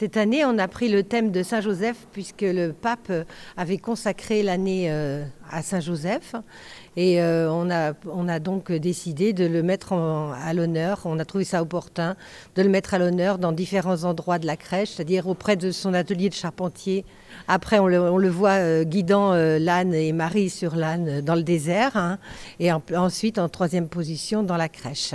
Cette année, on a pris le thème de Saint Joseph puisque le pape avait consacré l'année euh, à Saint Joseph et euh, on a, donc décidé de le mettre à l'honneur. On a trouvé ça opportun de le mettre à l'honneur dans différents endroits de la crèche, c'est-à-dire auprès de son atelier de charpentier. Après, on le, voit euh, guidant l'âne et Marie sur l'âne dans le désert hein, et ensuite en troisième position dans la crèche.